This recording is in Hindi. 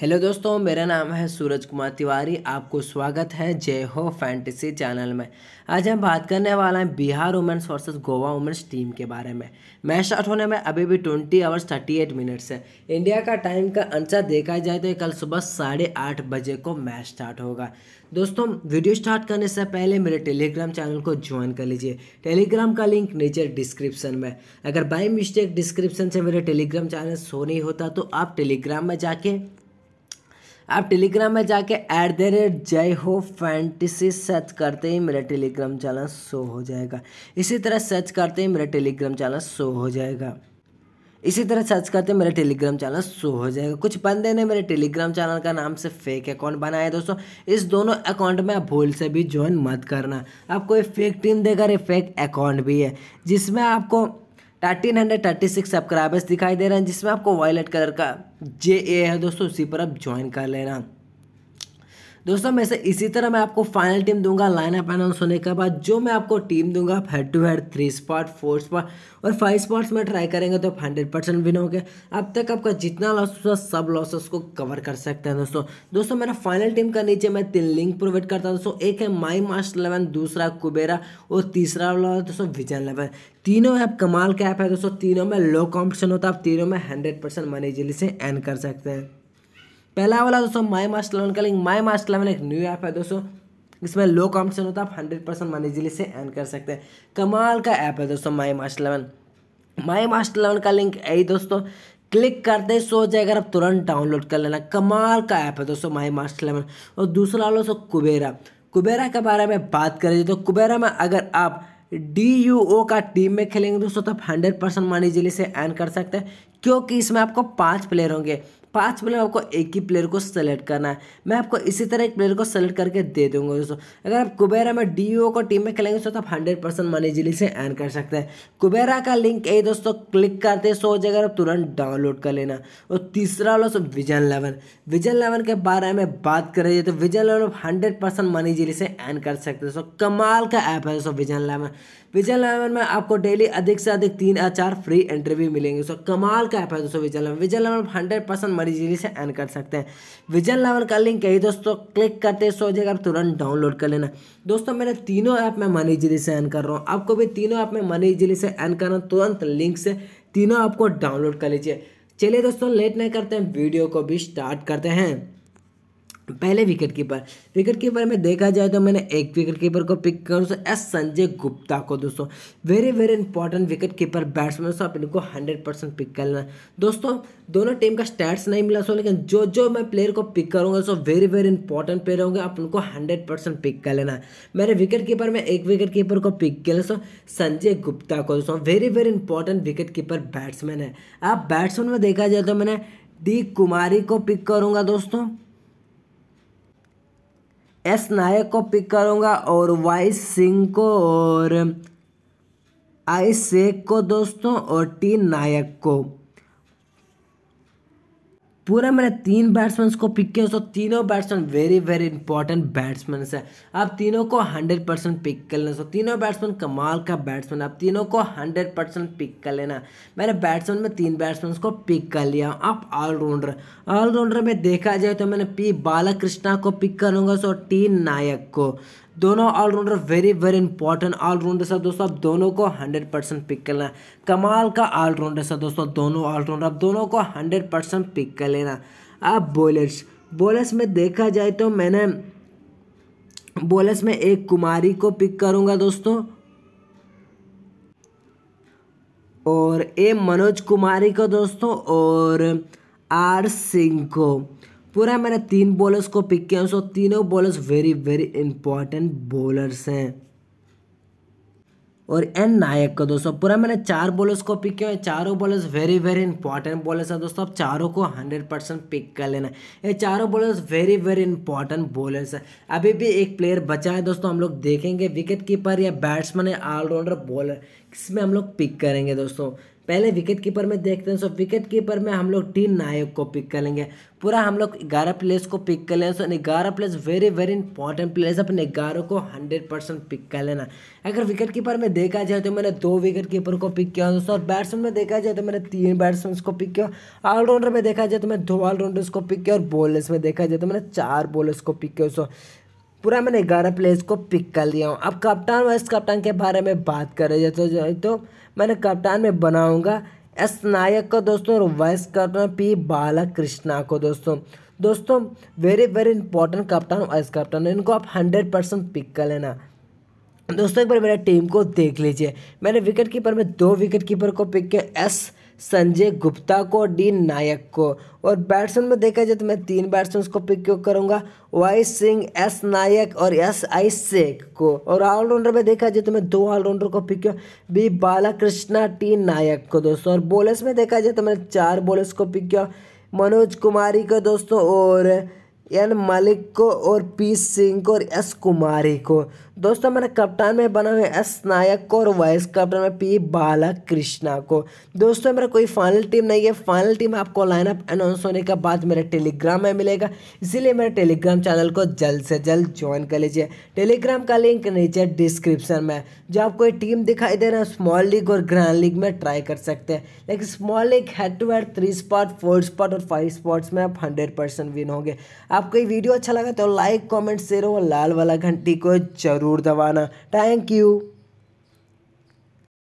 हेलो दोस्तों मेरा नाम है सूरज कुमार तिवारी आपको स्वागत है जय हो फैंटेसी चैनल में आज हम बात करने वाला हैं Bihar women's versus Goa women's team के बारे में मैच स्टार्ट होने में अभी भी twenty hours thirty eight minutes है इंडिया का टाइम का अनुसार देखा जाए तो कल सुबह साढ़े आठ बजे को मैच स्टार्ट होगा दोस्तों वीडियो स्टार्ट करने से पहले मेरे टेलीग्राम चैनल को ज्वाइन कर लीजिए टेलीग्राम का लिंक नीचे डिस्क्रिप्शन में अगर बाई मिस्टेक डिस्क्रिप्शन से मेरे टेलीग्राम चैनल शो नहीं होता तो आप टेलीग्राम में जाके आप टेलीग्राम में जाके ऐट द रेट जय हो फैंटिसी सर्च करते ही मेरा टेलीग्राम चैनल शो हो जाएगा इसी तरह सर्च करते ही मेरा टेलीग्राम चैनल शो हो जाएगा इसी तरह सर्च करते मेरा टेलीग्राम चैनल शो हो जाएगा कुछ बंदे ने मेरे टेलीग्राम चैनल का नाम से फेक अकाउंट बनाया दोस्तों इस दोनों अकाउंट में आप भूल से भी ज्वाइन मत करना आपको एक फेक टीम देकर एक फेक अकाउंट भी है जिसमें आपको thirteen hundred thirty six subscribers दिखाई दे रहे हैं जिसमें आपको वायलेट कलर का जे ए है दोस्तों उसी पर आप ज्वाइन कर लेना दोस्तों मैं से इसी तरह मैं आपको फाइनल टीम दूंगा लाइनअप अनाउंस होने के बाद जो मैं आपको टीम दूंगा head to head three spot four spot और फाइव स्पॉट्स में ट्राई करेंगे तो आप हंड्रेड परसेंट विन होंगे अब तक आपका जितना लॉस होगा सब लॉसेस को कवर कर सकते हैं दोस्तों दोस्तों मेरा फाइनल टीम का नीचे मैं तीन लिंक प्रोवाइड करता हूँ दोस्तों एक है माई मास्टर इलेवन दूसरा कुबेरा और तीसरा वाला दोस्तों विजन इलेवन तीनों ऐप कमाल का ऐप है दोस्तों तीनों में लो कॉम्पिटिशन होता है आप तीनों में हंड्रेड परसेंट मनी इजिली से एन कर सकते हैं पहला वाला दोस्तों माई मास्टर लर्न का लिंक माई मास्टर लर्न एक न्यू ऐप है दोस्तों इसमें लो कॉम्पिटिशन होता है आप हंड्रेड परसेंट मन इजिली से एन कर सकते हैं कमाल का ऐप है दोस्तों my master eleven my master eleven का लिंक यही दोस्तों क्लिक करते सो जाएगा आप तुरंत डाउनलोड कर लेना कमाल का ऐप है दोस्तों माई मास्टर इलेवन और दूसरा वाला दोस्तों कुबेरा कुबेरा के बारे में बात करें तो कुबेरा में अगर आप डी यू ओ का टीम में खेलेंगे दोस्तों तो आप हंड्रेड परसेंट मान इजिली से एन कर सकते हैं क्योंकि इसमें आपको पाँच प्लेयर होंगे पाँच प्लेयर आपको एक ही प्लेयर को सेलेक्ट करना है मैं आपको इसी तरह एक प्लेयर को सेलेक्ट करके दे दूंगा दोस्तों अगर आप कुबेरा में डी e को टीम में खेलेंगे दोस्तों तो आप हंड्रेड परसेंट मनी जिली से एन कर सकते हैं कुबेरा का लिंक यही दोस्तों क्लिक करते सो जगह जाएगा आप तुरंत डाउनलोड कर लेना और तीसरा वाला दोस्तों विजन इलेवन विजन इलेवन के बारे में बात कर रही है तो विजन इलेवन आप हंड्रेड परसेंट मनी जिली से एन कर सकते हैं दोस्तों कमाल का ऐप है दोस्तों विजन इलेवन विजन इलेवन में आपको डेली अधिक से अधिक तीन या चार फ्री इंटरव्यू मिलेंगे सो कमाल का ऐप है दोस्तों vision eleven vision eleven hundred percent मरीजी से एन कर सकते हैं विजन इलेवन का लिंक यही दोस्तों क्लिक करते सो आप तुरंत डाउनलोड कर लेना दोस्तों मैंने तीनों ऐप में मनी जिली से एन कर रहा हूँ आपको भी तीनों ऐप में मनी जिली से एन करना तुरंत लिंक से तीनों ऐप को डाउनलोड कर लीजिए चलिए दोस्तों लेट नहीं करते हैं वीडियो को भी स्टार्ट करते हैं पहले विकेट कीपर विकेट कीपर में देखा जाए तो मैंने एक विकेट कीपर को पिक किया दोस्तों एस संजय गुप्ता को दोस्तों very very important wicket keeper batsman दोस्तों आप इनको हंड्रेड परसेंट पिक कर लेना दोस्तों दोनों टीम का स्टैट्स नहीं मिला सो लेकिन जो जो मैं प्लेयर को पिक करूँगा दोस्तों वेरी वेरी इंपॉर्टेंट प्लेयर होंगे आप उनको हंड्रेड परसेंट पिक कर लेना मैंने मेरे विकेट कीपर में एक विकेट कीपर को पिक किया दोस्तों संजय गुप्ता को दोस्तों very very important wicket keeper batsman है आप बैट्समैन में देखा जाए तो मैंने डी कुमारी को पिक करूँगा दोस्तों एस नायक को पिक करूँगा और वाई सिंह को और आई शेख को दोस्तों और टी नायक को पूरा मैंने तीन बैट्समैन को पिक किया दोस्तों तीनों batsman very very important batsman है आप तीनों को हंड्रेड परसेंट पिक कर लेना तीनों बैट्समैन कमाल का बैट्समैन आप तीनों को हंड्रेड परसेंट पिक कर लेना मैंने बैट्समैन में तीन बैट्समैन को पिक कर लिया आप ऑलराउंडर ऑलराउंडर में देखा जाए तो मैंने पी बाला को पिक करूँगा सो टी नायक को दोनों allrounder very very important allrounder है दोस्तों अब दोनों को हंड्रेड परसेंट पिक कर लेना कमाल का ऑलराउंडर है दोस्तों दोनों ऑलराउंडर अब दोनों को हंड्रेड परसेंट पिक कर लेना अब बॉलर्स बॉलर्स में देखा जाए तो मैंने बॉलर्स में एक कुमारी को पिक करूंगा दोस्तों और ए मनोज कुमारी को दोस्तों और आर सिंह को पूरा मैंने तीन बॉलर्स को पिक किया सो तीनों bowlers very very important bowlers हैं और एन नायक का दोस्तों पूरा मैंने चार बॉलर्स को पिक किया है चारों bowlers very very important bowlers हैं दोस्तों आप चारों को हंड्रेड परसेंट पिक कर लेना ये चारों bowlers very very important bowlers हैं अभी भी एक प्लेयर बचा है दोस्तों हम लोग देखेंगे विकेट कीपर या बैट्समैन या ऑलराउंडर बॉलर इसमें हम लोग पिक करेंगे दोस्तों पहले विकेट कीपर में देखते हैं सो विकेट कीपर में हम लोग टीन नायक को पिक कर लेंगे पूरा हम लोग ग्यारह प्लेयर्स को पिक कर लें सो ग्यारह players very very important players अपने ग्यारह को हंड्रेड परसेंट पिक कर लेना अगर विकेट कीपर में देखा जाए तो मैंने दो विकेट कीपर को पिक किया दोस्तों और बैट्समैन में देखा जाए तो मैंने तीन बैट्समैन को पिक किया ऑलराउंडर में देखा जाए तो मैंने दो ऑलराउंडर्स को पिक किया और बॉलर्स में देखा जाए तो मैंने चार बॉलर्स को पिक किया दोस्तों पूरा मैंने ग्यारह प्लेयर्स को पिक कर लिया हूँ अब कप्तान वाइस कप्तान के बारे में बात करें जाए तो जो तो मैंने कप्तान में बनाऊँगा एस नायक को दोस्तों और वाइस कप्तान पी बाला कृष्णा को दोस्तों दोस्तों वेरी वेरी इंपॉर्टेंट कप्तान वाइस कप्तान इनको आप हंड्रेड परसेंट पिक कर लेना दोस्तों एक बार मेरे टीम को देख लीजिए मैंने विकेट कीपर में दो विकेट कीपर को पिक किया एस संजय गुप्ता को डी नायक को और बैट्समैन में देखा जाए तो मैं तीन बैट्समैन को पिक क्यों करूँगा वाई सिंह एस नायक और एस आई शेख को और ऑलराउंडर में देखा जाए तो मैं दो ऑलराउंडर को पिक क्यों बी बालाकृष्णा टी नायक को दोस्तों और बॉलर्स में देखा जाए तो मैंने चार बॉलर्स को पिक किया मनोज कुमारी को दोस्तों और एन मलिक को और पी सिंह को और एस कुमारी को दोस्तों मैंने कप्तान में बना हुए एस नायक को और वाइस कप्तान में पी बाला कृष्णा को दोस्तों मेरा कोई फाइनल टीम नहीं है फाइनल टीम आपको लाइनअप अनाउंस होने के बाद मेरे टेलीग्राम में मिलेगा इसीलिए मेरे टेलीग्राम चैनल को जल्द से जल्द ज्वाइन कर लीजिए टेलीग्राम का लिंक नीचे डिस्क्रिप्शन में जो आपको कोई टीम दिखाई दे रहे हैं स्मॉल लीग और ग्रैंड लीग में ट्राई कर सकते हैं लेकिन small league head to head three spot four spot और फाइव स्पॉट्स में आप हंड्रेड परसेंट विन होंगे आपको ये वीडियो अच्छा लगा तो लाइक कॉमेंट शेयर और लाल वाला घंटी को जरूर ज़रूर दबाना थैंक यू